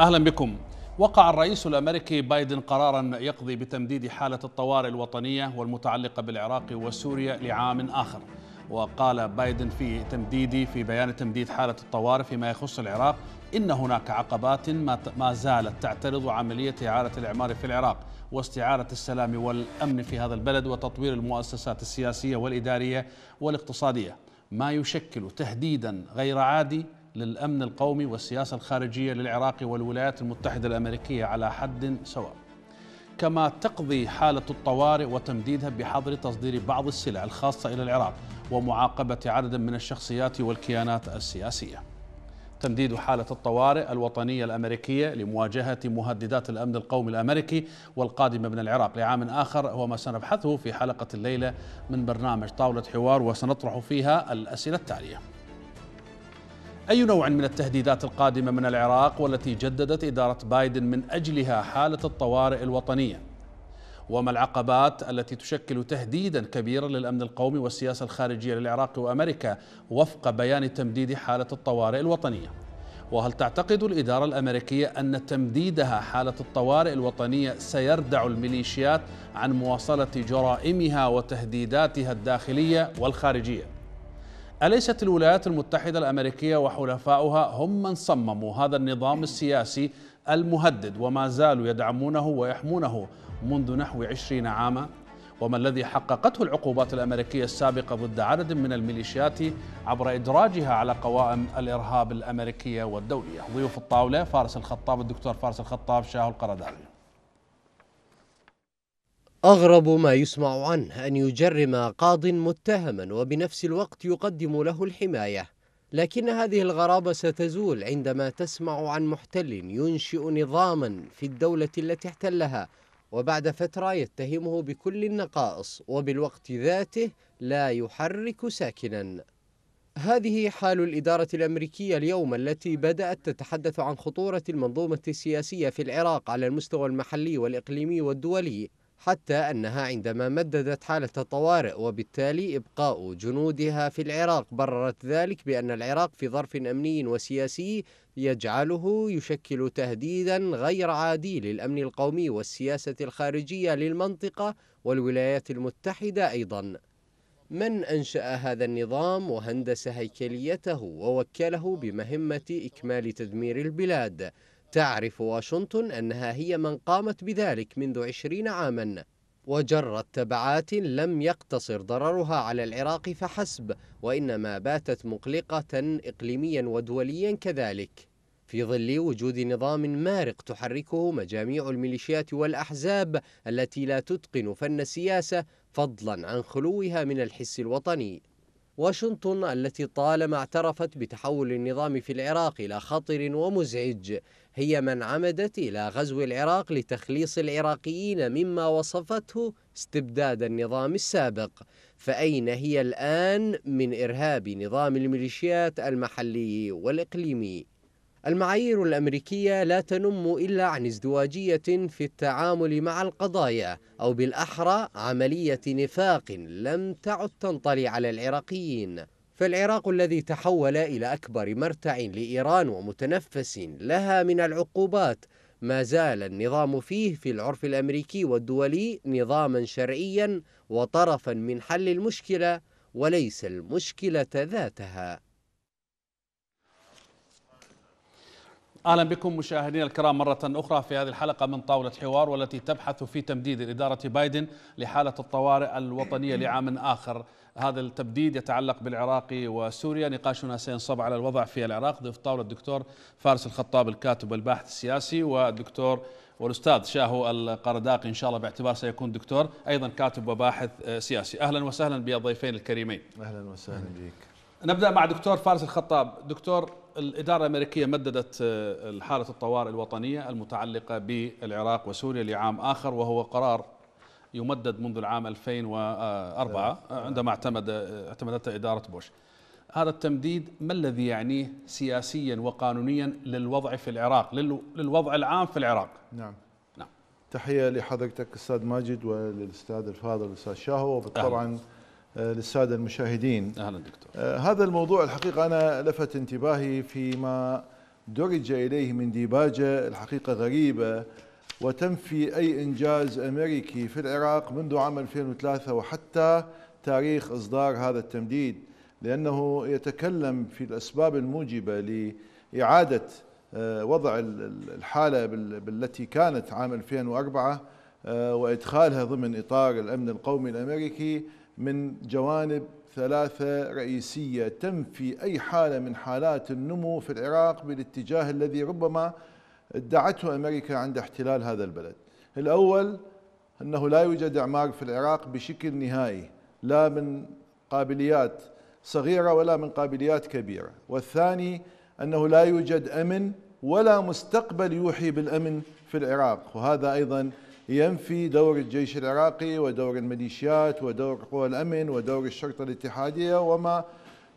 أهلا بكم وقع الرئيس الأمريكي بايدن قرارا يقضي بتمديد حالة الطوارئ الوطنية والمتعلقة بالعراق وسوريا لعام آخر وقال بايدن في تمديدي في بيان تمديد حالة الطوارئ فيما يخص العراق إن هناك عقبات ما زالت تعترض عملية إعادة الإعمار في العراق واستعارة السلام والأمن في هذا البلد وتطوير المؤسسات السياسية والإدارية والاقتصادية ما يشكل تهديدا غير عادي للأمن القومي والسياسة الخارجية للعراق والولايات المتحدة الأمريكية على حد سواء كما تقضي حالة الطوارئ وتمديدها بحظر تصدير بعض السلع الخاصة إلى العراق ومعاقبة عدد من الشخصيات والكيانات السياسية تمديد حالة الطوارئ الوطنية الأمريكية لمواجهة مهددات الأمن القومي الأمريكي والقادمة من العراق لعام آخر هو ما سنبحثه في حلقة الليلة من برنامج طاولة حوار وسنطرح فيها الأسئلة التالية أي نوع من التهديدات القادمة من العراق والتي جددت إدارة بايدن من أجلها حالة الطوارئ الوطنية وما العقبات التي تشكل تهديدا كبيرا للأمن القومي والسياسة الخارجية للعراق وأمريكا وفق بيان تمديد حالة الطوارئ الوطنية وهل تعتقد الإدارة الأمريكية أن تمديدها حالة الطوارئ الوطنية سيردع الميليشيات عن مواصلة جرائمها وتهديداتها الداخلية والخارجية؟ أليست الولايات المتحدة الأمريكية وحلفاؤها هم من صمموا هذا النظام السياسي المهدد وما زالوا يدعمونه ويحمونه منذ نحو عشرين عاما وما الذي حققته العقوبات الأمريكية السابقة ضد عدد من الميليشيات عبر إدراجها على قوائم الإرهاب الأمريكية والدولية ضيوف الطاولة فارس الخطاب الدكتور فارس الخطاب شاه القرداوي أغرب ما يسمع عنه أن يجرم قاض متهما وبنفس الوقت يقدم له الحماية لكن هذه الغرابة ستزول عندما تسمع عن محتل ينشئ نظاما في الدولة التي احتلها وبعد فترة يتهمه بكل النقائص وبالوقت ذاته لا يحرك ساكنا هذه حال الإدارة الأمريكية اليوم التي بدأت تتحدث عن خطورة المنظومة السياسية في العراق على المستوى المحلي والإقليمي والدولي حتى أنها عندما مددت حالة الطوارئ وبالتالي إبقاء جنودها في العراق بررت ذلك بأن العراق في ظرف أمني وسياسي يجعله يشكل تهديدا غير عادي للأمن القومي والسياسة الخارجية للمنطقة والولايات المتحدة أيضا من أنشأ هذا النظام وهندس هيكليته ووكله بمهمة إكمال تدمير البلاد تعرف واشنطن أنها هي من قامت بذلك منذ عشرين عاما وجرت تبعات لم يقتصر ضررها على العراق فحسب وإنما باتت مقلقة إقليميا ودوليا كذلك في ظل وجود نظام مارق تحركه مجاميع الميليشيات والأحزاب التي لا تتقن فن السياسة فضلا عن خلوها من الحس الوطني واشنطن التي طالما اعترفت بتحول النظام في العراق إلى خطر ومزعج هي من عمدت إلى غزو العراق لتخليص العراقيين مما وصفته استبداد النظام السابق فأين هي الآن من إرهاب نظام الميليشيات المحلي والإقليمي؟ المعايير الأمريكية لا تنم إلا عن ازدواجية في التعامل مع القضايا أو بالأحرى عملية نفاق لم تعد تنطلي على العراقيين فالعراق الذي تحول إلى أكبر مرتع لإيران ومتنفس لها من العقوبات ما زال النظام فيه في العرف الأمريكي والدولي نظاما شرعيا وطرفا من حل المشكلة وليس المشكلة ذاتها اهلا بكم مشاهدينا الكرام مره اخرى في هذه الحلقه من طاوله حوار والتي تبحث في تمديد الاداره بايدن لحاله الطوارئ الوطنيه لعام اخر هذا التبديد يتعلق بالعراق وسوريا نقاشنا سينصب على الوضع في العراق ضيف طاولة الدكتور فارس الخطاب الكاتب والباحث السياسي والدكتور والاستاذ شاهو القرداقي ان شاء الله باعتبار سيكون دكتور ايضا كاتب وباحث سياسي اهلا وسهلا بالضيفين الكريمين اهلا وسهلا بك نبدا مع دكتور فارس الخطاب دكتور الاداره الامريكيه مددت آه، حاله الطوارئ الوطنيه المتعلقه بالعراق وسوريا لعام اخر وهو قرار يمدد منذ العام 2004 آه، عندما اعتمد آه، اعتمدت إدارة بوش هذا التمديد ما الذي يعنيه سياسيا وقانونيا للوضع في العراق للوضع العام في العراق نعم نعم تحية لحضرتك أستاذ ماجد وللأستاذ الفاضل الأستاذ شاهو وطبعا آه، للسادة المشاهدين أهلا دكتور هذا الموضوع الحقيقة أنا لفت انتباهي فيما درج إليه من ديباجة الحقيقة غريبة وتنفي أي إنجاز أمريكي في العراق منذ عام 2003 وحتى تاريخ إصدار هذا التمديد لأنه يتكلم في الأسباب الموجبة لإعادة آه، وضع الحالة التي كانت عام 2004 آه، وإدخالها ضمن إطار الأمن القومي الأمريكي من جوانب ثلاثة رئيسية تنفي أي حالة من حالات النمو في العراق بالاتجاه الذي ربما ادعته أمريكا عند احتلال هذا البلد الأول أنه لا يوجد إعمار في العراق بشكل نهائي لا من قابليات صغيرة ولا من قابليات كبيرة والثاني أنه لا يوجد أمن ولا مستقبل يوحي بالأمن في العراق وهذا أيضا ينفي دور الجيش العراقي ودور الميليشيات ودور قوى الأمن ودور الشرطة الاتحادية وما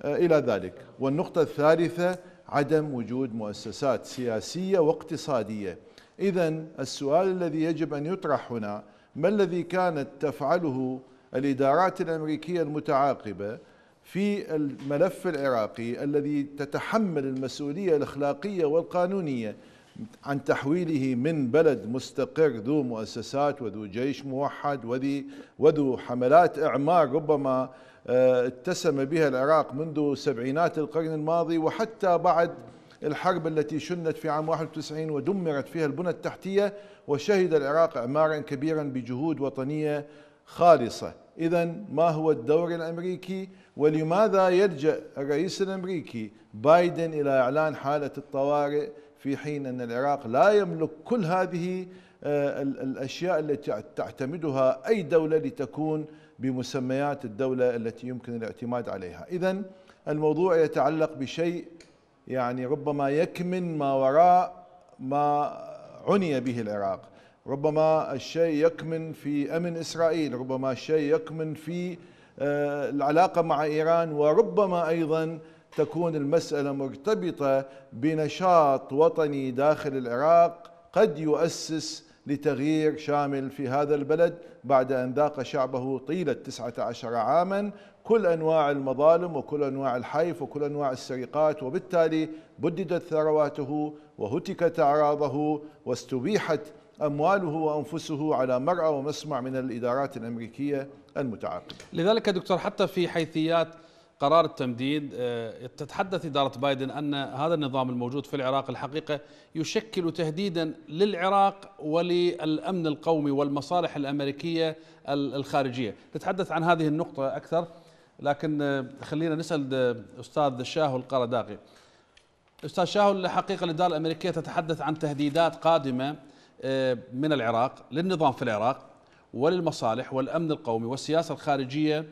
آه، إلى ذلك والنقطة الثالثة عدم وجود مؤسسات سياسية واقتصادية إذا السؤال الذي يجب أن يطرح هنا ما الذي كانت تفعله الإدارات الأمريكية المتعاقبة في الملف العراقي الذي تتحمل المسؤولية الأخلاقية والقانونية عن تحويله من بلد مستقر ذو مؤسسات وذو جيش موحد وذو حملات إعمار ربما آه، اتسم بها العراق منذ سبعينات القرن الماضي وحتى بعد الحرب التي شنت في عام 91 ودمرت فيها البنى التحتية وشهد العراق إعمارا كبيرا بجهود وطنية خالصة إذا ما هو الدور الأمريكي ولماذا يلجأ الرئيس الأمريكي بايدن إلى إعلان حالة الطوارئ في حين أن العراق لا يملك كل هذه آه، الأشياء التي تعتمدها أي دولة لتكون بمسميات الدولة التي يمكن الاعتماد عليها إذا الموضوع يتعلق بشيء يعني ربما يكمن ما وراء ما عني به العراق ربما الشيء يكمن في أمن إسرائيل ربما الشيء يكمن في آه، العلاقة مع إيران وربما أيضا تكون المسألة مرتبطة بنشاط وطني داخل العراق قد يؤسس لتغيير شامل في هذا البلد بعد أن ذاق شعبه طيلة 19 عاما كل أنواع المظالم وكل أنواع الحيف وكل أنواع السرقات وبالتالي بددت ثرواته وهتكت أعراضه واستبيحت أمواله وأنفسه على مرأى ومسمع من الإدارات الأمريكية المتعاقبة لذلك دكتور حتى في حيثيات قرار التمديد آه، تتحدث إدارة بايدن أن هذا النظام الموجود في العراق الحقيقة يشكل تهديدا للعراق وللأمن القومي والمصالح الأمريكية الخارجية نتحدث عن هذه النقطة أكثر لكن آه، خلينا نسأل آه، أستاذ شاهو القرداغي أستاذ شاهو الحقيقة الإدارة الأمريكية تتحدث عن تهديدات قادمة من العراق للنظام في العراق وللمصالح والأمن القومي والسياسة الخارجية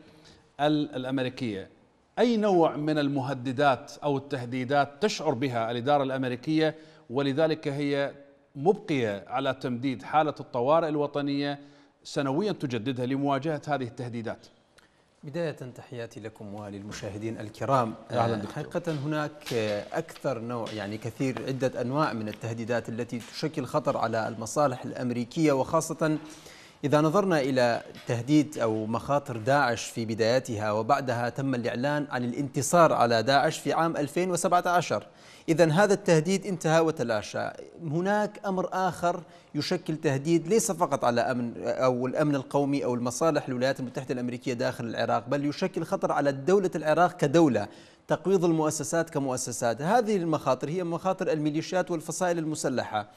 الأمريكية أي نوع من المهددات أو التهديدات تشعر بها الإدارة الأمريكية ولذلك هي مبقية على تمديد حالة الطوارئ الوطنية سنويا تجددها لمواجهة هذه التهديدات بداية تحياتي لكم وللمشاهدين الكرام آه، حقيقة هناك أكثر نوع يعني كثير عدة أنواع من التهديدات التي تشكل خطر على المصالح الأمريكية وخاصة إذا نظرنا إلى تهديد أو مخاطر داعش في بدايتها وبعدها تم الإعلان عن الانتصار على داعش في عام 2017 إذا هذا التهديد انتهى وتلاشى هناك أمر آخر يشكل تهديد ليس فقط على أمن أو الأمن القومي أو المصالح الولايات المتحدة الأمريكية داخل العراق بل يشكل خطر على دولة العراق كدولة تقويض المؤسسات كمؤسسات هذه المخاطر هي مخاطر الميليشيات والفصائل المسلحة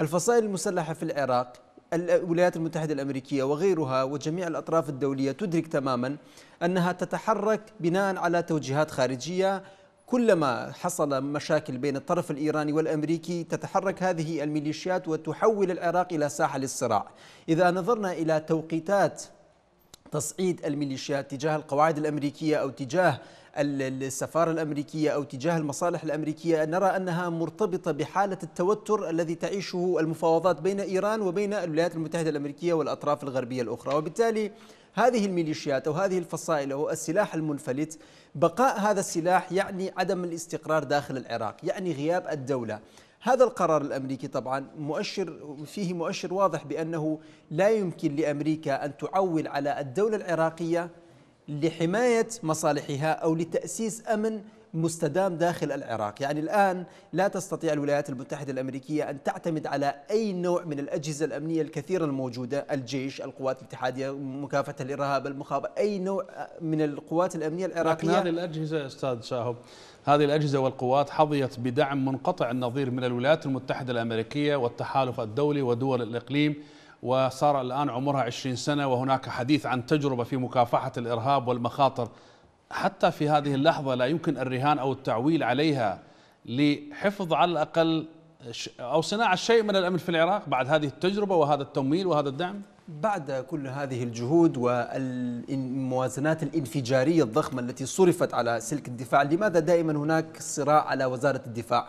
الفصائل المسلحة في العراق الولايات المتحدة الأمريكية وغيرها وجميع الأطراف الدولية تدرك تماما أنها تتحرك بناء على توجيهات خارجية كلما حصل مشاكل بين الطرف الإيراني والأمريكي تتحرك هذه الميليشيات وتحول العراق إلى ساحة للصراع إذا نظرنا إلى توقيتات تصعيد الميليشيات تجاه القواعد الأمريكية أو تجاه السفاره الامريكيه او تجاه المصالح الامريكيه نرى انها مرتبطه بحاله التوتر الذي تعيشه المفاوضات بين ايران وبين الولايات المتحده الامريكيه والاطراف الغربيه الاخرى وبالتالي هذه الميليشيات او هذه الفصائل او السلاح المنفلت بقاء هذا السلاح يعني عدم الاستقرار داخل العراق يعني غياب الدوله هذا القرار الامريكي طبعا مؤشر فيه مؤشر واضح بانه لا يمكن لامريكا ان تعول على الدوله العراقيه لحماية مصالحها أو لتأسيس أمن مستدام داخل العراق يعني الآن لا تستطيع الولايات المتحدة الأمريكية أن تعتمد على أي نوع من الأجهزة الأمنية الكثيرة الموجودة الجيش القوات الاتحادية مكافحة الإرهاب المخابرات أي نوع من القوات الأمنية العراقية لكن هذه الأجهزة أستاذ شاهب هذه الأجهزة والقوات حظيت بدعم منقطع النظير من الولايات المتحدة الأمريكية والتحالف الدولي ودول الإقليم وصار الآن عمرها 20 سنة وهناك حديث عن تجربة في مكافحة الإرهاب والمخاطر حتى في هذه اللحظة لا يمكن الرهان أو التعويل عليها لحفظ على الأقل أو صناعة شيء من الأمن في العراق بعد هذه التجربة وهذا التمويل وهذا الدعم؟ بعد كل هذه الجهود والموازنات الانفجارية الضخمة التي صرفت على سلك الدفاع لماذا دائما هناك صراع على وزارة الدفاع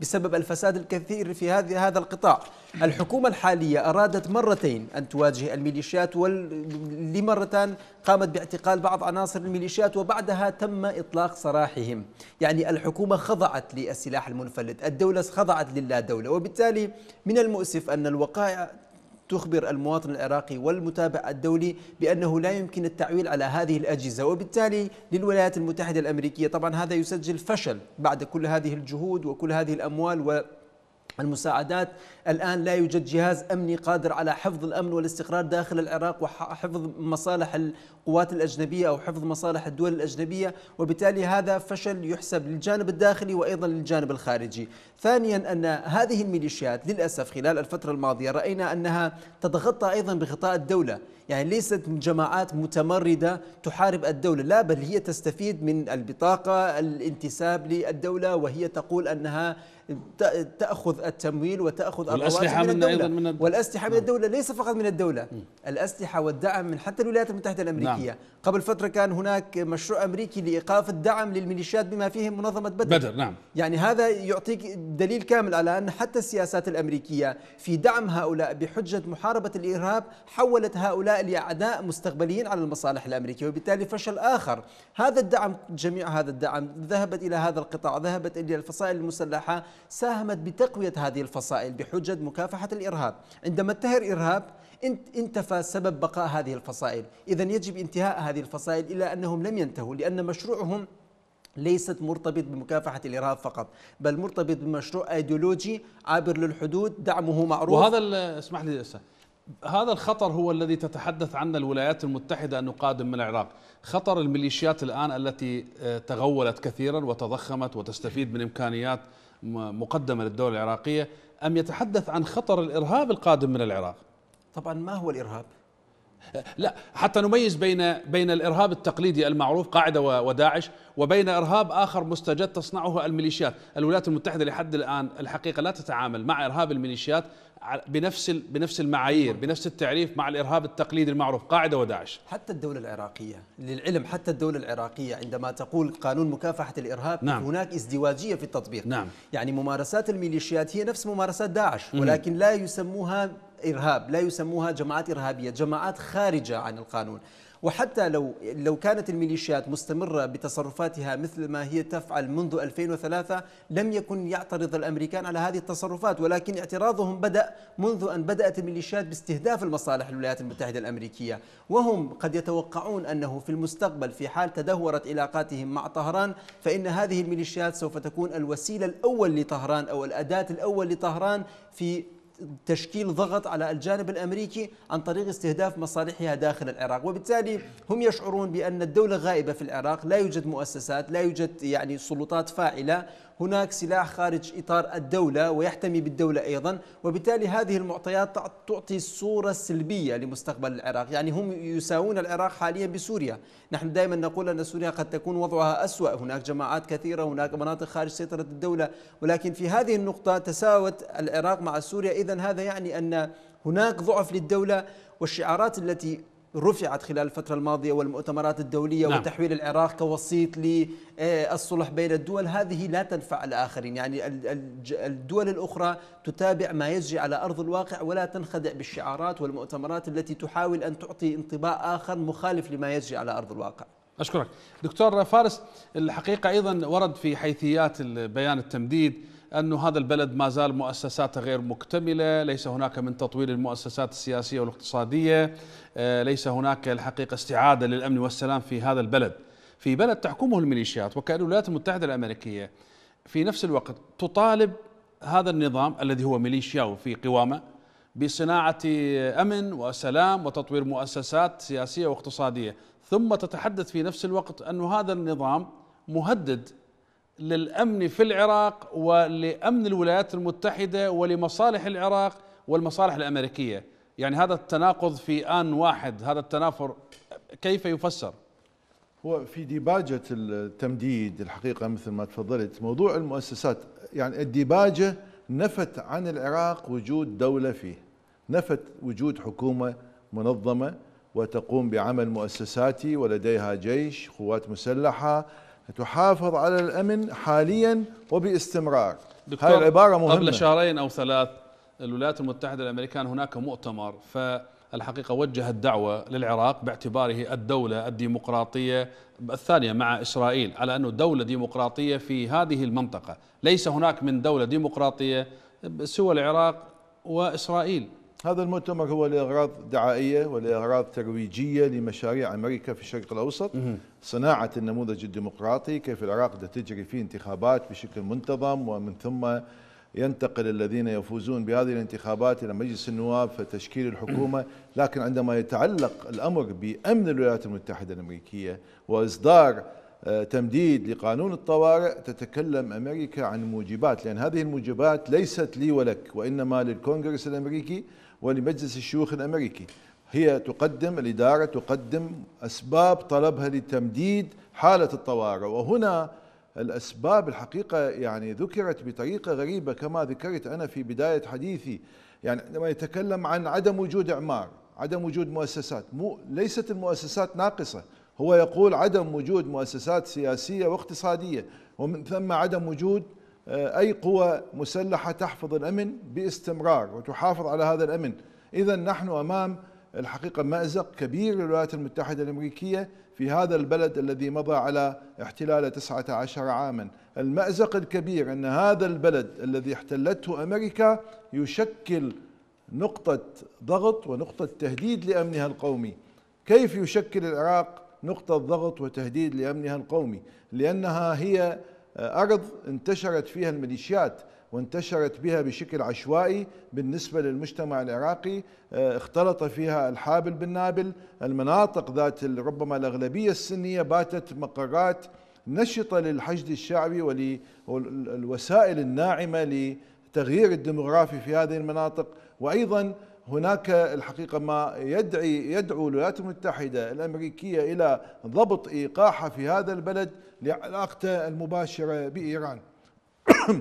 بسبب الفساد الكثير في هذا القطاع الحكومة الحالية أرادت مرتين أن تواجه الميليشيات ولمرتان قامت باعتقال بعض عناصر الميليشيات وبعدها تم إطلاق سراحهم يعني الحكومة خضعت للسلاح المنفلت الدولة خضعت للا دولة وبالتالي من المؤسف أن الوقائع تخبر المواطن العراقي والمتابع الدولي بأنه لا يمكن التعويل على هذه الأجهزة وبالتالي للولايات المتحدة الأمريكية طبعا هذا يسجل فشل بعد كل هذه الجهود وكل هذه الأموال و المساعدات الآن لا يوجد جهاز أمني قادر على حفظ الأمن والاستقرار داخل العراق وحفظ مصالح القوات الأجنبية أو حفظ مصالح الدول الأجنبية وبالتالي هذا فشل يحسب للجانب الداخلي وأيضا للجانب الخارجي ثانيا أن هذه الميليشيات للأسف خلال الفترة الماضية رأينا أنها تتغطى أيضا بغطاء الدولة يعني ليست جماعات متمردة تحارب الدولة لا بل هي تستفيد من البطاقة الانتساب للدولة وهي تقول أنها تاخذ التمويل وتاخذ الاسلحه من, من الدوله أيضا من الد... والاسلحه من نعم. الدوله ليس فقط من الدوله م. الاسلحه والدعم من حتى الولايات المتحده الامريكيه الأمريكية نعم. قبل فترة كان هناك مشروع أمريكي لإيقاف الدعم للميليشيات بما فيهم منظمة بدر, بدر نعم. يعني هذا يعطيك دليل كامل على أن حتى السياسات الأمريكية في دعم هؤلاء بحجة محاربة الإرهاب حولت هؤلاء لأعداء مستقبليين على المصالح الأمريكية وبالتالي فشل آخر هذا الدعم جميع هذا الدعم ذهبت إلى هذا القطاع ذهبت إلى الفصائل المسلحة ساهمت بتقوية هذه الفصائل بحجة مكافحة الإرهاب عندما انتهى الإرهاب انت انتفى سبب بقاء هذه الفصائل إذا يجب انتهاء هذه الفصائل إلا أنهم لم ينتهوا لأن مشروعهم ليست مرتبط بمكافحة الإرهاب فقط بل مرتبط بمشروع أيديولوجي عابر للحدود دعمه معروف وهذا اسمح لي أسأل هذا الخطر هو الذي تتحدث عنه الولايات المتحدة أنه قادم من العراق خطر الميليشيات الآن التي آه، تغولت كثيرا وتضخمت وتستفيد من إمكانيات مقدمة للدولة العراقية أم يتحدث عن خطر الإرهاب القادم من العراق طبعا ما هو الارهاب؟ لا حتى نميز بين بين الارهاب التقليدي المعروف قاعده وداعش وبين ارهاب اخر مستجد تصنعه الميليشيات، الولايات المتحده لحد الان الحقيقه لا تتعامل مع ارهاب الميليشيات بنفس بنفس المعايير، بنفس التعريف مع الارهاب التقليدي المعروف قاعده وداعش. حتى الدوله العراقيه، للعلم حتى الدوله العراقيه عندما تقول قانون مكافحه الارهاب نعم. هناك ازدواجيه في التطبيق. نعم. يعني ممارسات الميليشيات هي نفس ممارسات داعش ولكن لا يسموها إرهاب لا يسموها جماعات إرهابية جماعات خارجة عن القانون وحتى لو لو كانت الميليشيات مستمرة بتصرفاتها مثل ما هي تفعل منذ 2003 لم يكن يعترض الأمريكان على هذه التصرفات ولكن اعتراضهم بدأ منذ أن بدأت الميليشيات باستهداف المصالح الولايات المتحدة الأمريكية وهم قد يتوقعون أنه في المستقبل في حال تدهورت علاقاتهم مع طهران فإن هذه الميليشيات سوف تكون الوسيلة الأول لطهران أو الأداة الأول لطهران في تشكيل ضغط على الجانب الامريكي عن طريق استهداف مصالحها داخل العراق، وبالتالي هم يشعرون بان الدوله غائبه في العراق، لا يوجد مؤسسات، لا يوجد يعني سلطات فاعله، هناك سلاح خارج إطار الدولة ويحتمي بالدولة أيضا وبالتالي هذه المعطيات تعطي صورة سلبية لمستقبل العراق يعني هم يساوون العراق حاليا بسوريا نحن دائما نقول أن سوريا قد تكون وضعها أسوأ هناك جماعات كثيرة هناك مناطق خارج سيطرة الدولة ولكن في هذه النقطة تساوت العراق مع سوريا إذا هذا يعني أن هناك ضعف للدولة والشعارات التي رفعت خلال الفترة الماضية والمؤتمرات الدولية نعم. وتحويل العراق كوسيط للصلح آه، بين الدول هذه لا تنفع الآخرين يعني الدول الأخرى تتابع ما يجري على أرض الواقع ولا تنخدع بالشعارات والمؤتمرات التي تحاول أن تعطي انطباع آخر مخالف لما يجري على أرض الواقع أشكرك دكتور فارس الحقيقة أيضا ورد في حيثيات البيان التمديد أن هذا البلد ما زال مؤسساته غير مكتملة ليس هناك من تطوير المؤسسات السياسية والاقتصادية آه، ليس هناك الحقيقة استعادة للأمن والسلام في هذا البلد في بلد تحكمه الميليشيات وكأن الولايات المتحدة الأمريكية في نفس الوقت تطالب هذا النظام الذي هو ميليشياو في قوامه بصناعة أمن وسلام وتطوير مؤسسات سياسية واقتصادية ثم تتحدث في نفس الوقت أن هذا النظام مهدد للامن في العراق ولامن الولايات المتحده ولمصالح العراق والمصالح الامريكيه، يعني هذا التناقض في ان واحد، هذا التنافر كيف يفسر؟ هو في ديباجه التمديد الحقيقه مثل ما تفضلت موضوع المؤسسات يعني الديباجه نفت عن العراق وجود دوله فيه، نفت وجود حكومه منظمه وتقوم بعمل مؤسساتي ولديها جيش، قوات مسلحه تحافظ على الامن حاليا وباستمرار هذه هاي العباره مهمه قبل شهرين او ثلاث الولايات المتحده الامريكيه هناك مؤتمر فالحقيقه وجهت دعوه للعراق باعتباره الدوله الديمقراطيه الثانيه مع اسرائيل على انه دوله ديمقراطيه في هذه المنطقه ليس هناك من دوله ديمقراطيه سوى العراق واسرائيل هذا المؤتمر هو لأغراض دعائية ولأغراض ترويجية لمشاريع أمريكا في الشرق الأوسط صناعة النموذج الديمقراطي كيف العراق تجري فيه انتخابات بشكل منتظم ومن ثم ينتقل الذين يفوزون بهذه الانتخابات إلى مجلس النواب فتشكيل الحكومة لكن عندما يتعلق الأمر بأمن الولايات المتحدة الأمريكية وإصدار آه، تمديد لقانون الطوارئ تتكلم أمريكا عن موجبات لأن هذه الموجبات ليست لي ولك وإنما للكونغرس الأمريكي ولمجلس الشيوخ الأمريكي هي تقدم الإدارة تقدم أسباب طلبها لتمديد حالة الطوارئ وهنا الأسباب الحقيقة يعني ذكرت بطريقة غريبة كما ذكرت أنا في بداية حديثي يعني عندما يتكلم عن عدم وجود إعمار عدم وجود مؤسسات مو ليست المؤسسات ناقصة هو يقول عدم وجود مؤسسات سياسية واقتصادية ومن ثم عدم وجود آه، أي قوى مسلحة تحفظ الأمن باستمرار وتحافظ على هذا الأمن إذا نحن أمام الحقيقة مأزق كبير للولايات المتحدة الأمريكية في هذا البلد الذي مضى على احتلاله 19 عاما المأزق الكبير أن هذا البلد الذي احتلته أمريكا يشكل نقطة ضغط ونقطة تهديد لأمنها القومي كيف يشكل العراق نقطة ضغط وتهديد لأمنها القومي لأنها هي أرض انتشرت فيها الميليشيات وانتشرت بها بشكل عشوائي بالنسبة للمجتمع العراقي آه، اختلط فيها الحابل بالنابل المناطق ذات ربما الأغلبية السنية باتت مقرات نشطة للحشد الشعبي والوسائل الناعمة لتغيير الديموغرافي في هذه المناطق وأيضا هناك الحقيقة ما يدعي يدعو الولايات المتحدة الأمريكية إلى ضبط إيقاعها في هذا البلد لعلاقته المباشرة بإيران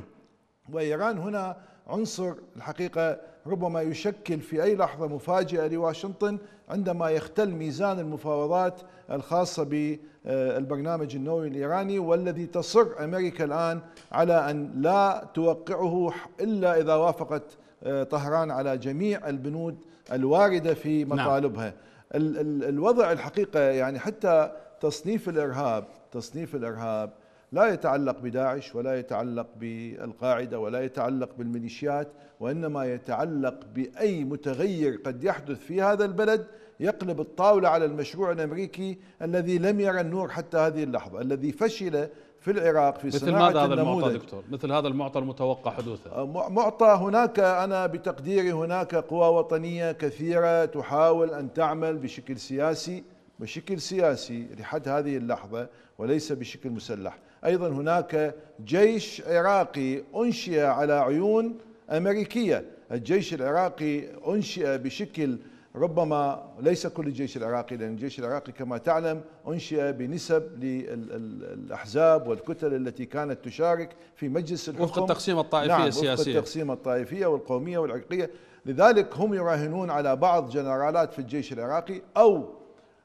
وإيران هنا عنصر الحقيقة ربما يشكل في أي لحظة مفاجئة لواشنطن عندما يختل ميزان المفاوضات الخاصة بالبرنامج النووي الإيراني والذي تصر أمريكا الآن على أن لا توقعه إلا إذا وافقت آه، طهران على جميع البنود الوارده في نعم. مطالبها نعم. ال ال الوضع الحقيقه يعني حتى تصنيف الارهاب تصنيف الارهاب لا يتعلق بداعش ولا يتعلق بالقاعده ولا يتعلق بالميليشيات وانما يتعلق باي متغير قد يحدث في هذا البلد يقلب الطاوله على المشروع الامريكي الذي لم يرى النور حتى هذه اللحظه الذي فشل في العراق في مثل صناعة هذا النموذج هذا المعطى دكتور مثل هذا المعطى المتوقع حدوثه أه، معطى هناك أنا بتقديري هناك قوى وطنية كثيرة تحاول أن تعمل بشكل سياسي بشكل سياسي لحد هذه اللحظة وليس بشكل مسلح أيضا هناك جيش عراقي أنشئ على عيون أمريكية الجيش العراقي أنشئ بشكل ربما ليس كل الجيش العراقي لأن الجيش العراقي كما تعلم أنشئ بنسب للأحزاب والكتل التي كانت تشارك في مجلس الحكم وفق التقسيمة الطائفية نعم السياسية وفق التقسيمة الطائفية والقومية والعرقية لذلك هم يراهنون على بعض جنرالات في الجيش العراقي أو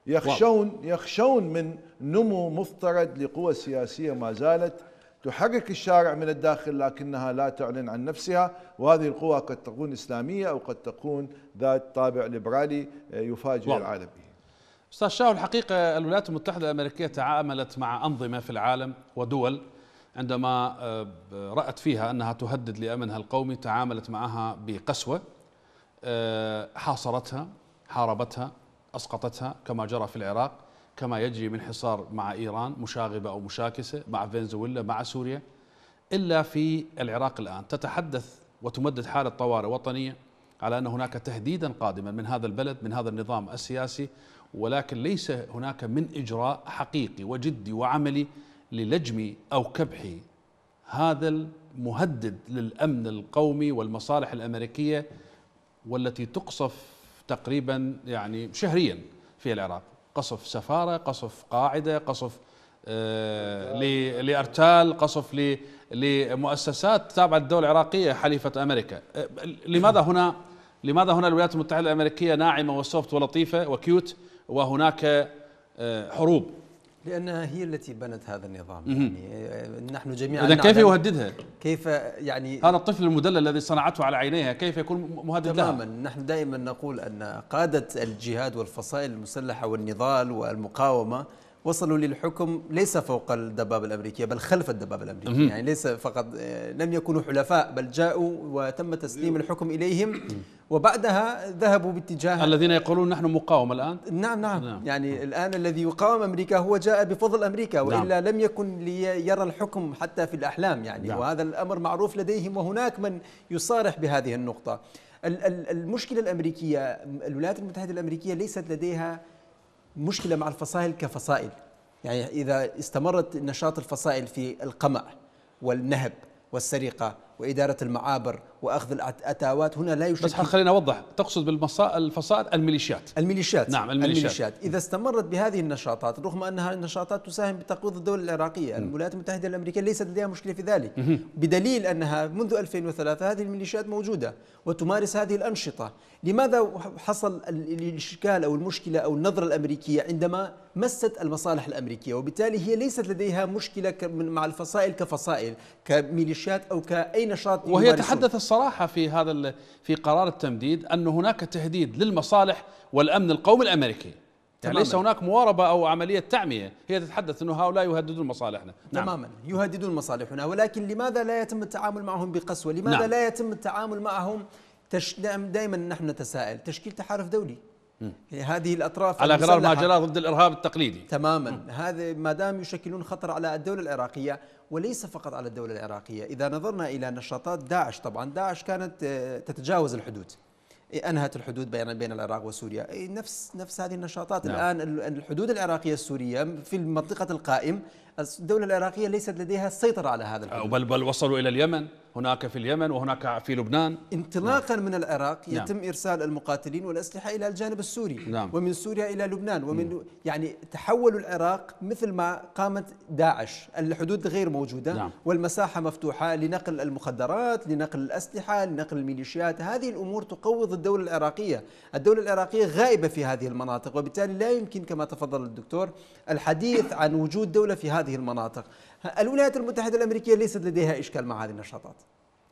يخشون يخشون من نمو مفترض لقوى سياسية ما زالت تحرك الشارع من الداخل لكنها لا تعلن عن نفسها وهذه القوى قد تكون إسلامية أو قد تكون ذات طابع ليبرالي آه، يفاجئ واو. العالم أستاذ شاه الحقيقة الولايات المتحدة الأمريكية تعاملت مع أنظمة في العالم ودول عندما آه، رأت فيها أنها تهدد لأمنها القومي تعاملت معها بقسوة آه، حاصرتها حاربتها أسقطتها كما جرى في العراق كما يجري من حصار مع إيران مشاغبة أو مشاكسة مع فنزويلا مع سوريا إلا في العراق الآن تتحدث وتمدد حالة طوارئ وطنية على أن هناك تهديدا قادما من هذا البلد من هذا النظام السياسي ولكن ليس هناك من إجراء حقيقي وجدي وعملي للجم أو كبح هذا المهدد للأمن القومي والمصالح الأمريكية والتي تقصف تقريبا يعني شهريا في العراق قصف سفاره قصف قاعده قصف آه، لارتال قصف لمؤسسات تابعه للدوله العراقيه حليفه امريكا آه، لماذا هنا لماذا هنا الولايات المتحده الامريكيه ناعمه وسوفت ولطيفه وكيوت وهناك آه، حروب لانها هي التي بنت هذا النظام يعني آه، نحن جميعا اذا كيف يهددها؟ كيف يعني هذا الطفل المدلل الذي صنعته على عينيها كيف يكون مهدد تماما لها؟ نحن دائما نقول ان قاده الجهاد والفصائل المسلحه والنضال والمقاومه وصلوا للحكم ليس فوق الدبابة الأمريكية بل خلف الدبابة الأمريكية يعني ليس فقط آه، لم يكونوا حلفاء بل جاءوا وتم تسليم الحكم إليهم وبعدها ذهبوا باتجاه الذين يقولون نحن مقاومة الآن نعم نعم, نعم. يعني الآن الذي يقاوم أمريكا هو جاء بفضل أمريكا نعم. وإلا نعم. لم يكن ليرى الحكم حتى في الأحلام يعني نعم. وهذا الأمر معروف لديهم وهناك من يصارح بهذه النقطة المشكلة الأمريكية الولايات المتحدة الأمريكية ليست لديها مشكله مع الفصائل كفصائل يعني اذا استمرت نشاط الفصائل في القمع والنهب والسرقه وإدارة المعابر وأخذ الأتاوات هنا لا يشكل بس خلينا أوضح تقصد بالفصائل الميليشيات الميليشيات نعم الميليشيات. الميليشيات إذا استمرت بهذه النشاطات رغم أنها النشاطات تساهم بتقويض الدولة العراقية م. الولايات المتحدة الأمريكية ليست لديها مشكلة في ذلك م. بدليل أنها منذ 2003 هذه الميليشيات موجودة وتمارس هذه الأنشطة لماذا حصل الإشكال أو المشكلة أو النظرة الأمريكية عندما مست المصالح الأمريكية وبالتالي هي ليست لديها مشكلة مع الفصائل كفصائل كميليشيات أو كأي نشاط وهي يمارسون. تحدث الصراحة في هذا في قرار التمديد أن هناك تهديد للمصالح والأمن القومي الأمريكي يعني تماما. ليس هناك مواربة أو عملية تعمية هي تتحدث أنه هؤلاء يهددون مصالحنا نعم. تماما يهددون مصالحنا ولكن لماذا لا يتم التعامل معهم بقسوة لماذا نعم. لا يتم التعامل معهم تش... دائما نحن نتساءل تشكيل تحالف دولي هذه الاطراف على غرار ما جرى ضد الارهاب التقليدي تماما هذا ما دام يشكلون خطر على الدوله العراقيه وليس فقط على الدوله العراقيه اذا نظرنا الى نشاطات داعش طبعا داعش كانت آه، تتجاوز الحدود انهت الحدود بين بين العراق وسوريا نفس نفس هذه النشاطات نعم. الان الحدود العراقيه السوريه في منطقه القائم الدولة العراقية ليست لديها السيطرة على هذا الحدود بل بل وصلوا إلى اليمن هناك في اليمن وهناك في لبنان انطلاقا نعم. من العراق نعم. يتم نعم. إرسال المقاتلين والأسلحة إلى الجانب السوري نعم. ومن سوريا إلى لبنان ومن نعم. يعني تحول العراق مثل ما قامت داعش الحدود غير موجودة نعم. والمساحة مفتوحة لنقل المخدرات لنقل الأسلحة لنقل الميليشيات هذه الأمور تقوض الدولة العراقية الدولة العراقية غائبة في هذه المناطق وبالتالي لا يمكن كما تفضل الدكتور الحديث عن وجود دولة في هذا هذه المناطق الولايات المتحدة الأمريكية ليست لديها إشكال مع هذه النشاطات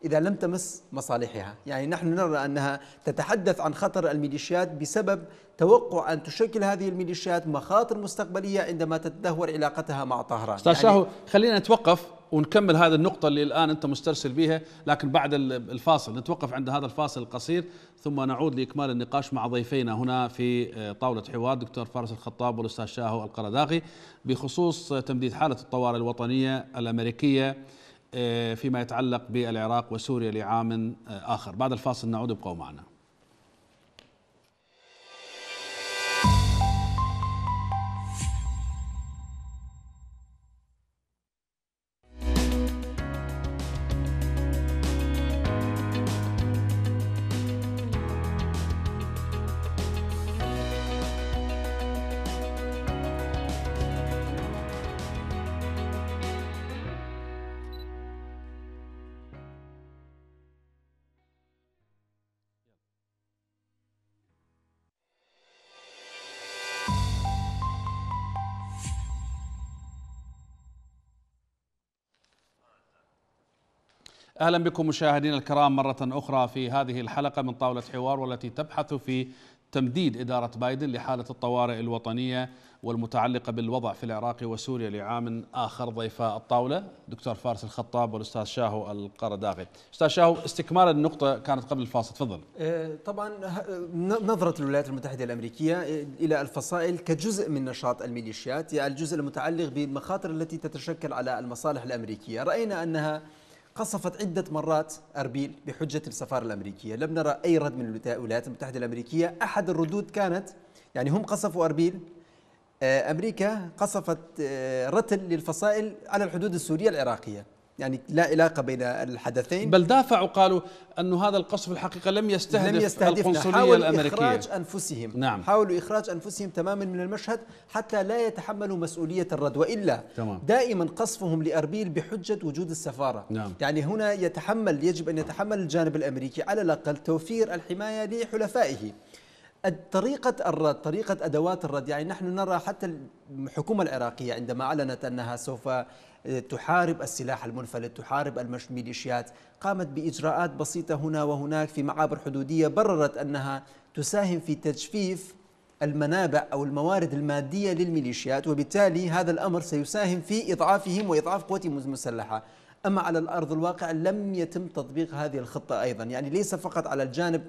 إذا لم تمس مصالحها يعني نحن نرى أنها تتحدث عن خطر الميليشيات بسبب توقع أن تشكل هذه الميليشيات مخاطر مستقبلية عندما تتدهور علاقتها مع طهران أستاذ يعني شاهو خلينا نتوقف ونكمل هذه النقطة اللي الآن أنت مسترسل بها لكن بعد الفاصل نتوقف عند هذا الفاصل القصير ثم نعود لإكمال النقاش مع ضيفينا هنا في آه، طاولة حوار دكتور فارس الخطاب والأستاذ شاهو القرداغي بخصوص تمديد حالة الطوارئ الوطنية الأمريكية آه، فيما يتعلق بالعراق وسوريا لعام آه، آخر بعد الفاصل نعود ابقوا معنا اهلا بكم مشاهدينا الكرام مره اخرى في هذه الحلقه من طاوله حوار والتي تبحث في تمديد اداره بايدن لحاله الطوارئ الوطنيه والمتعلقه بالوضع في العراق وسوريا لعام اخر ضيفاء الطاوله دكتور فارس الخطاب والاستاذ شاهو القرداغي. استاذ شاهو استكمال النقطه كانت قبل الفاصل تفضل. أه، طبعا نظره الولايات المتحده الامريكيه أه، الى الفصائل كجزء من نشاط الميليشيات يعني الجزء المتعلق بالمخاطر التي تتشكل على المصالح الامريكيه، راينا انها قصفت عدة مرات أربيل بحجة السفارة الأمريكية لم نرى أي رد من الولايات المتحدة الأمريكية أحد الردود كانت يعني هم قصفوا أربيل آه، أمريكا قصفت آه، رتل للفصائل على الحدود السورية العراقية يعني لا علاقة بين الحدثين بل دافعوا قالوا انه هذا القصف الحقيقة لم يستهدف, لم يستهدف القنصلية حاولوا الأمريكية إخراج أنفسهم نعم حاولوا إخراج أنفسهم تماما من المشهد حتى لا يتحملوا مسؤولية الرد وإلا تمام. دائما قصفهم لأربيل بحجة وجود السفارة نعم. يعني هنا يتحمل يجب أن يتحمل الجانب الأمريكي على الأقل توفير الحماية لحلفائه طريقة الرد طريقة أدوات الرد يعني نحن نرى حتى الحكومة العراقية عندما أعلنت أنها سوف تحارب السلاح المنفلت تحارب الميليشيات قامت بإجراءات بسيطة هنا وهناك في معابر حدودية بررت أنها تساهم في تجفيف المنابع أو الموارد المادية للميليشيات وبالتالي هذا الأمر سيساهم في إضعافهم وإضعاف قوتهم المسلحة أما على الأرض الواقع لم يتم تطبيق هذه الخطة أيضا يعني ليس فقط على الجانب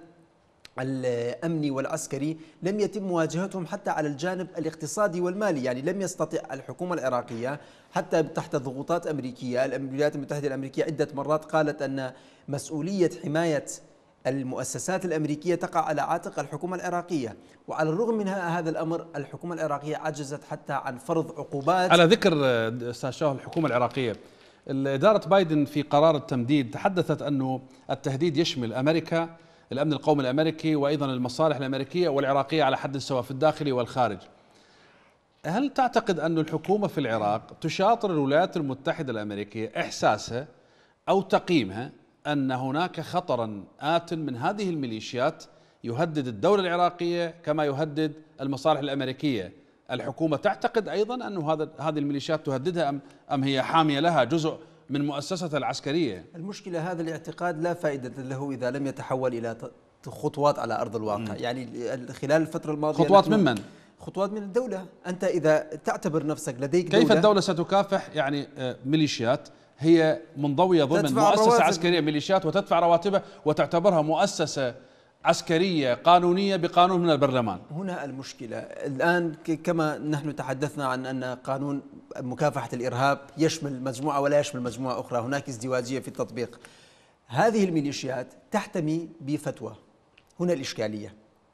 الأمني والعسكري لم يتم مواجهتهم حتى على الجانب الاقتصادي والمالي يعني لم يستطع الحكومة العراقية حتى تحت ضغوطات أمريكية الولايات المتحدة الأمريكية عدة مرات قالت أن مسؤولية حماية المؤسسات الأمريكية تقع على عاتق الحكومة العراقية وعلى الرغم من هذا الأمر الحكومة العراقية عجزت حتى عن فرض عقوبات على ذكر أستاذ شاه الحكومة العراقية إدارة بايدن في قرار التمديد تحدثت أنه التهديد يشمل أمريكا الأمن القومي الأمريكي وأيضا المصالح الأمريكية والعراقية على حد سواء في الداخل والخارج هل تعتقد أن الحكومة في العراق تشاطر الولايات المتحدة الأمريكية إحساسها أو تقييمها أن هناك خطرا آت من هذه الميليشيات يهدد الدولة العراقية كما يهدد المصالح الأمريكية الحكومة تعتقد أيضا أن هذه الميليشيات تهددها أم هي حامية لها جزء من مؤسسة العسكرية المشكلة هذا الاعتقاد لا فائدة له إذا لم يتحول إلى خطوات على أرض الواقع مم. يعني خلال الفترة الماضية خطوات ممن؟ خطوات من الدولة أنت إذا تعتبر نفسك لديك كيف دولة كيف الدولة ستكافح يعني آه، ميليشيات هي منضوية ضمن مؤسسة رواتب. عسكرية ميليشيات وتدفع رواتبها وتعتبرها مؤسسة عسكرية قانونية بقانون من البرلمان هنا المشكلة الآن كما نحن تحدثنا عن أن قانون مكافحة الإرهاب يشمل مجموعة ولا يشمل مجموعة أخرى هناك ازدواجية في التطبيق هذه الميليشيات تحتمي بفتوى هنا الإشكالية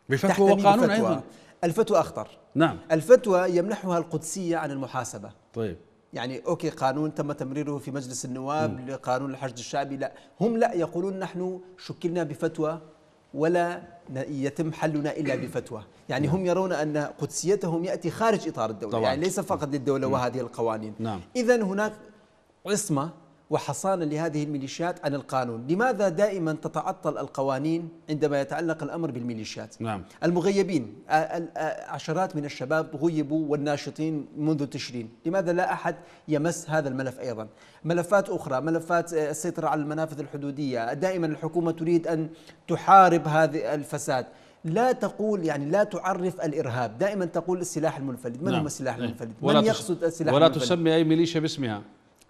بفتوى وقانون بفتوى. أيضا الفتوى أخطر نعم الفتوى يمنحها القدسية عن المحاسبة طيب يعني اوكي قانون تم تمريره في مجلس النواب م. لقانون الحشد الشعبي لا هم لا يقولون نحن شكلنا بفتوى ولا يتم حلنا إلا نعم. بفتوى يعني نعم. هم يرون أن قدسيتهم يأتي خارج إطار الدولة طبعا. يعني ليس فقط للدولة نعم. وهذه القوانين نعم. إذا هناك عصمة وحصانا لهذه الميليشيات عن القانون لماذا دائما تتعطل القوانين عندما يتعلق الأمر بالميليشيات نعم. المغيبين آه، آه، عشرات من الشباب غيبوا والناشطين منذ تشرين لماذا لا أحد يمس هذا الملف أيضا ملفات أخرى ملفات آه، السيطرة على المنافذ الحدودية دائما الحكومة تريد أن تحارب هذا الفساد لا تقول يعني لا تعرف الارهاب، دائما تقول السلاح المنفلت، من نعم. هو السلاح المنفلت؟ ولا من يقصد السلاح ولا المنفلد؟ ولا تسمي اي ميليشيا باسمها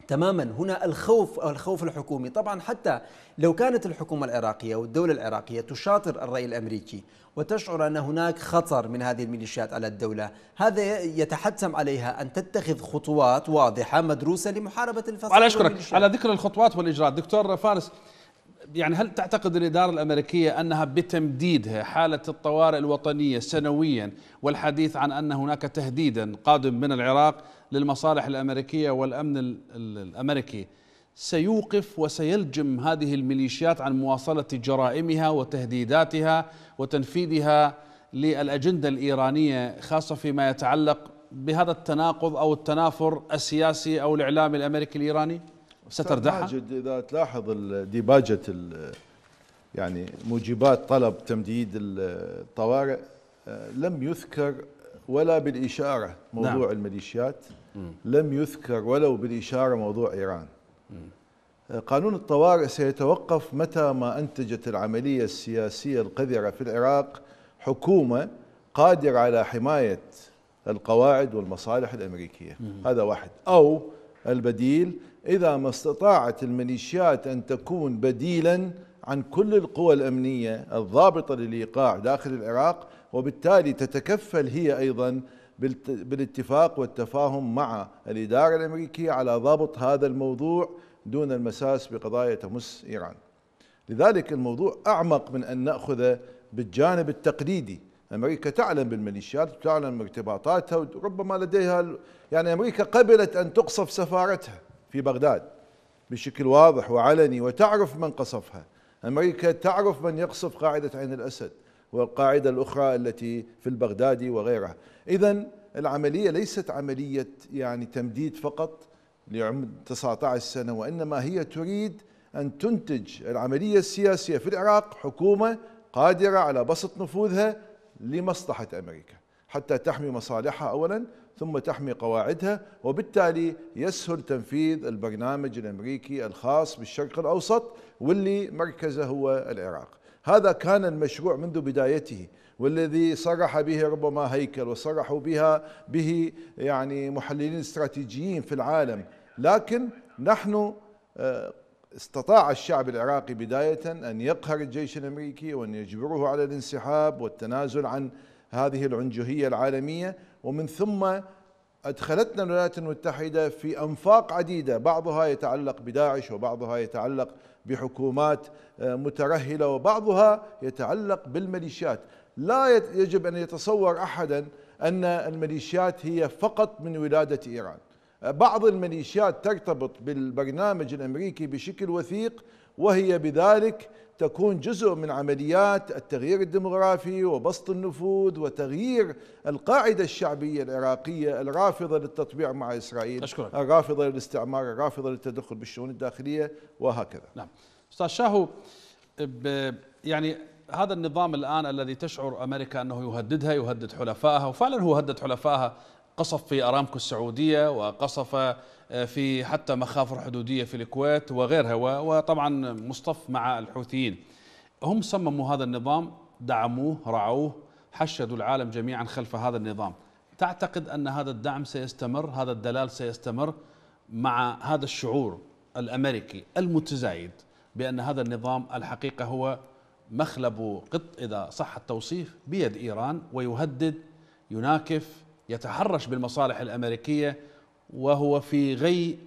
تماما هنا الخوف الخوف الحكومي طبعا حتى لو كانت الحكومة العراقية والدولة العراقية تشاطر الرأي الأمريكي وتشعر أن هناك خطر من هذه الميليشيات على الدولة هذا يتحتم عليها أن تتخذ خطوات واضحة مدروسة لمحاربة الفساد على أشكرك على ذكر الخطوات والإجراءات دكتور فارس يعني هل تعتقد الإدارة الأمريكية أنها بتمديدها حالة الطوارئ الوطنية سنويا والحديث عن أن هناك تهديدا قادم من العراق للمصالح الامريكيه والامن الامريكي سيوقف وسيلجم هذه الميليشيات عن مواصله جرائمها وتهديداتها وتنفيذها للاجنده الايرانيه خاصه فيما يتعلق بهذا التناقض او التنافر السياسي او الاعلامي الامريكي الايراني؟ ستردحها؟ ماجد اذا تلاحظ ديباجه يعني موجبات طلب تمديد الطوارئ آه، لم يذكر ولا بالإشارة موضوع نعم. الميليشيات لم يذكر ولو بالإشارة موضوع إيران قانون الطوارئ سيتوقف متى ما أنتجت العملية السياسية القذرة في العراق حكومة قادرة على حماية القواعد والمصالح الأمريكية هذا واحد أو البديل إذا ما استطاعت الميليشيات أن تكون بديلا عن كل القوى الأمنية الضابطة للإيقاع داخل العراق وبالتالي تتكفل هي أيضا بالاتفاق والتفاهم مع الإدارة الأمريكية على ضبط هذا الموضوع دون المساس بقضايا تمس إيران لذلك الموضوع أعمق من أن نأخذ بالجانب التقليدي أمريكا تعلم بالميليشيات وتعلم ارتباطاتها وربما لديها يعني أمريكا قبلت أن تقصف سفارتها في بغداد بشكل واضح وعلني وتعرف من قصفها أمريكا تعرف من يقصف قاعدة عين الأسد والقاعدة الأخرى التي في البغدادي وغيرها إذا العملية ليست عملية يعني تمديد فقط لعمر 19 سنة وإنما هي تريد أن تنتج العملية السياسية في العراق حكومة قادرة على بسط نفوذها لمصلحة أمريكا حتى تحمي مصالحها أولا ثم تحمي قواعدها وبالتالي يسهل تنفيذ البرنامج الأمريكي الخاص بالشرق الأوسط واللي مركزه هو العراق هذا كان المشروع منذ بدايته والذي صرح به ربما هيكل وصرحوا بها به يعني محللين استراتيجيين في العالم لكن نحن آه، استطاع الشعب العراقي بداية أن يقهر الجيش الأمريكي وأن يجبره على الانسحاب والتنازل عن هذه العنجهية العالمية ومن ثم أدخلتنا الولايات المتحدة في أنفاق عديدة بعضها يتعلق بداعش وبعضها يتعلق بحكومات آه، مترهلة وبعضها يتعلق بالميليشيات لا يجب أن يتصور أحدا أن الميليشيات هي فقط من ولادة إيران آه، بعض الميليشيات ترتبط بالبرنامج الأمريكي بشكل وثيق وهي بذلك تكون جزء من عمليات التغيير الديمغرافي وبسط النفوذ وتغيير القاعدة الشعبية العراقية الرافضة للتطبيع مع إسرائيل أشكرك. الرافضة للاستعمار الرافضة للتدخل بالشؤون الداخلية وهكذا نعم أستاذ شاهو يعني هذا النظام الآن الذي تشعر أمريكا أنه يهددها يهدد حلفائها وفعلا هو هدد حلفائها قصف في أرامكو السعودية وقصف آه، في حتى مخافر حدودية في الكويت وغيرها وطبعا مصطف مع الحوثيين هم صمموا هذا النظام دعموه رعوه حشدوا العالم جميعا خلف هذا النظام تعتقد أن هذا الدعم سيستمر هذا الدلال سيستمر مع هذا الشعور الأمريكي المتزايد بأن هذا النظام الحقيقة هو مخلب قط إذا صح التوصيف بيد إيران ويهدد يناكف يتحرش بالمصالح الأمريكية وهو في غي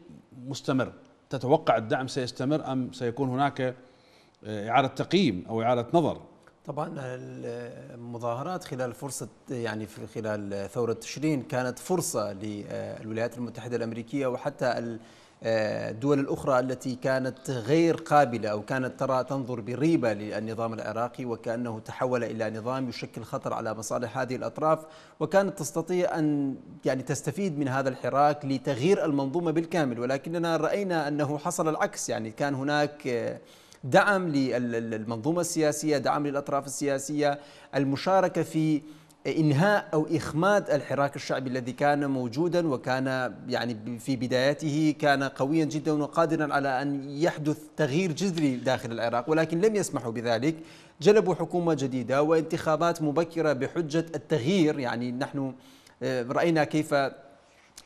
مستمر تتوقع الدعم سيستمر أم سيكون هناك آه، إعادة تقييم أو إعادة نظر طبعا المظاهرات خلال فرصة يعني في خلال ثورة تشرين كانت فرصة للولايات المتحدة الأمريكية وحتى الدول آه، الأخرى التي كانت غير قابلة أو كانت ترى تنظر بريبة للنظام العراقي وكأنه تحول إلى نظام يشكل خطر على مصالح هذه الأطراف وكانت تستطيع أن يعني تستفيد من هذا الحراك لتغيير المنظومة بالكامل ولكننا رأينا أنه حصل العكس يعني كان هناك آه، دعم للمنظومة السياسية دعم للأطراف السياسية المشاركة في انهاء او اخماد الحراك الشعبي الذي كان موجودا وكان يعني في بدايته كان قويا جدا وقادرا على ان يحدث تغيير جذري داخل العراق ولكن لم يسمحوا بذلك جلبوا حكومه جديده وانتخابات مبكره بحجه التغيير يعني نحن آه، راينا كيف